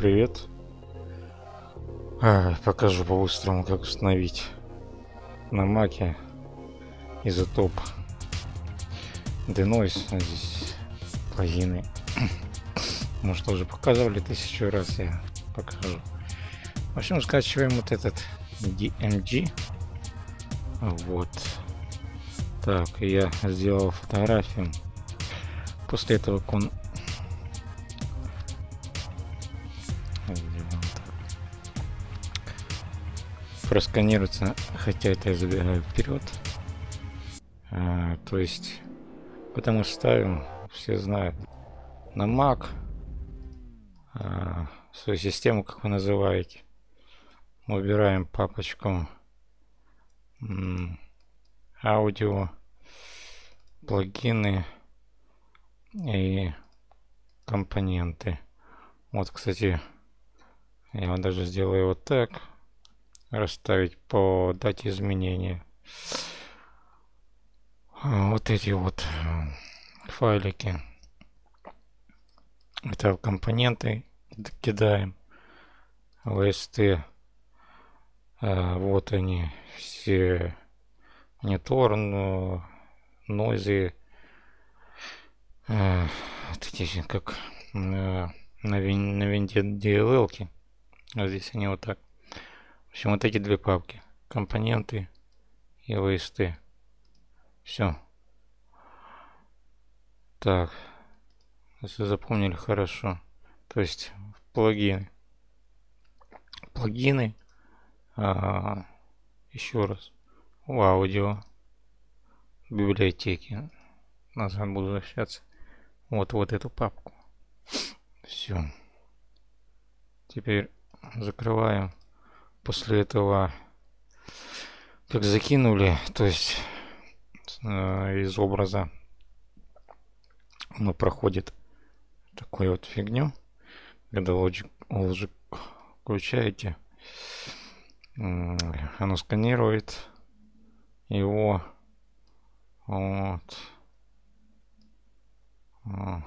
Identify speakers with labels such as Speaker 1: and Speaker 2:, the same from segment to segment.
Speaker 1: привет. А, покажу по-быстрому, как установить на маке изотоп Denoise. А здесь плагины. Может, уже показывали тысячу раз, я покажу. В общем, скачиваем вот этот DMG. Вот. Так, я сделал фотографию. После этого кон просканируется, хотя это я забегаю вперед. А, то есть, потому ставим, все знают, на Mac а, свою систему, как вы называете. убираем папочку аудио, плагины и компоненты. Вот, кстати, я даже сделаю вот так расставить по дате изменения. Вот эти вот э, файлики. Это в компоненты кидаем. VST. А, вот они все. Монитор, но нойзы. А, вот эти как э, на, на винде DLL. -ки. А здесь они вот так в общем, вот эти две папки. Компоненты и VST. Все. Так. Если запомнили, хорошо. То есть плагины. Плагины. А, еще раз. В аудио. В библиотеке. Назад буду возвращаться. Вот, вот эту папку. Все. Теперь закрываем после этого как закинули, то есть э, из образа оно ну, проходит такую вот фигню, когда Logic, Logic включаете, э, оно сканирует его, вот, а,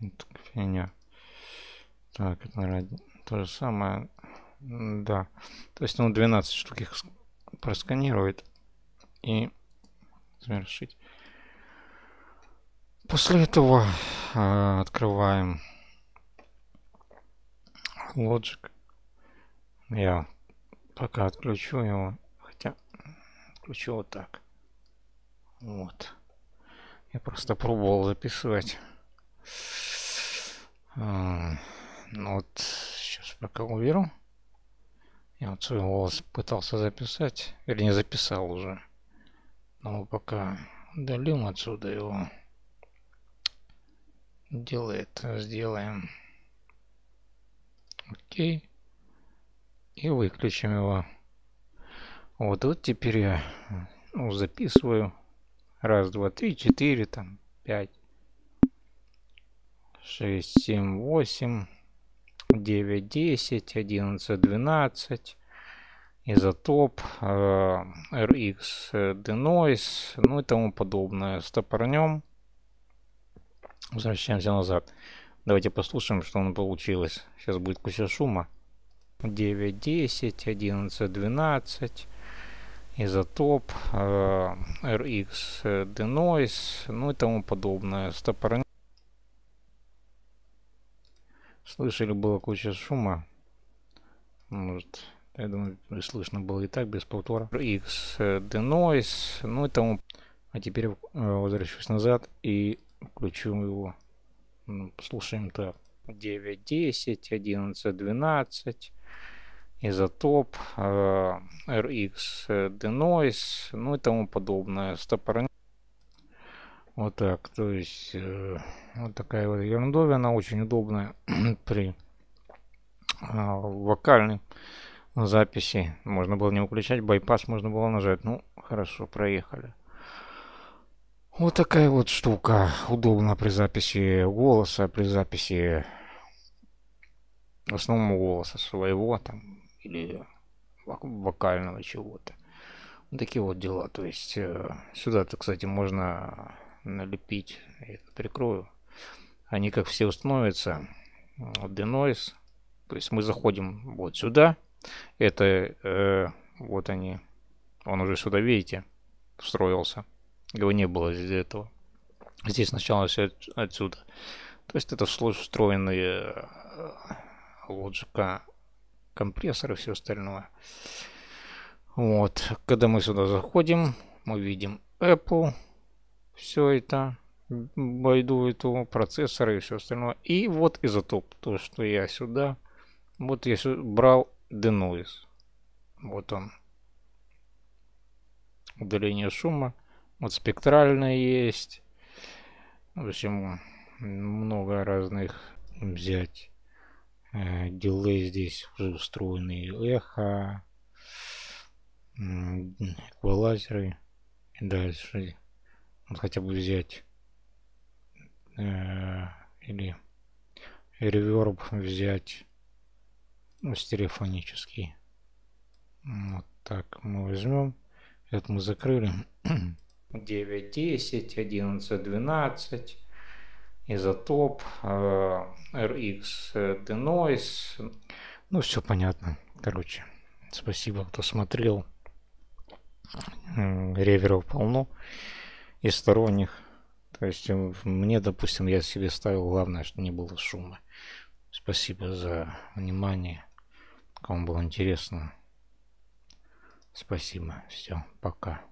Speaker 1: вот фигня. Так, это, наверное, то же самое да. То есть он ну, 12 штук их просканирует и завершить. После этого э, открываем Logic. Я пока отключу его. Хотя отключу вот так. Вот. Я просто пробовал записывать. Э, ну вот сейчас пока уберу. Я вот свой голос пытался записать, или не записал уже. Но пока удалим отсюда его. Делает, сделаем. Окей. И выключим его. Вот, вот теперь я ну, записываю. Раз, два, три, четыре, там, пять, шесть, семь, восемь. 9, 10, 11, 12, изотоп, э, RX э, denoise, ну и тому подобное. Стопорнем. Возвращаемся назад. Давайте послушаем, что у нас получилось. Сейчас будет куча шума. 9, 10, 11, 12, изотоп, э, RX denoise, ну и тому подобное. Стопорнем. Слышали, было куча шума. Может, я думаю, слышно было и так, без повтора. X э, Denoise, ну и тому. А теперь э, возвращусь назад и включу его. Ну, слушаем так. 9, 10, 11, 12. Изотоп, RX э, Denoise, ну и тому подобное. Стопорня. Вот так, то есть э, вот такая вот ерундовина, очень удобная при а, вокальной записи. Можно было не выключать, байпас можно было нажать. Ну, хорошо, проехали. Вот такая вот штука. удобна при записи голоса, при записи в основном голоса своего там или вокального чего-то. такие вот дела. То есть э, сюда-то, кстати, можно налепить. Я это прикрою. Они как все установятся. Denoise. То есть мы заходим вот сюда. Это э, вот они. Он уже сюда, видите, встроился. Его не было здесь этого. Здесь сначала все отсюда. То есть это встроенные э, лоджика компрессор и все остальное. Вот. Когда мы сюда заходим, мы видим Apple все это, байду эту, процессоры и все остальное. И вот изотоп, то, что я сюда, вот я сюда брал denoise. Вот он. Удаление шума. Вот спектральное есть. В общем, много разных взять. Э, дилей здесь уже устроенный. Эхо эквалайзеры и дальше вот хотя бы взять э, или реверб взять ну, стереофонический. Вот так мы возьмем. Это мы закрыли. 9, 10, 11, 12. Изотоп, э, RX Denoise. Ну, все понятно. Короче, спасибо, кто смотрел. Э, реверов полно из сторонних. То есть э, мне, допустим, я себе ставил главное, что не было шума. Спасибо за внимание. Кому было интересно. Спасибо. Все. Пока.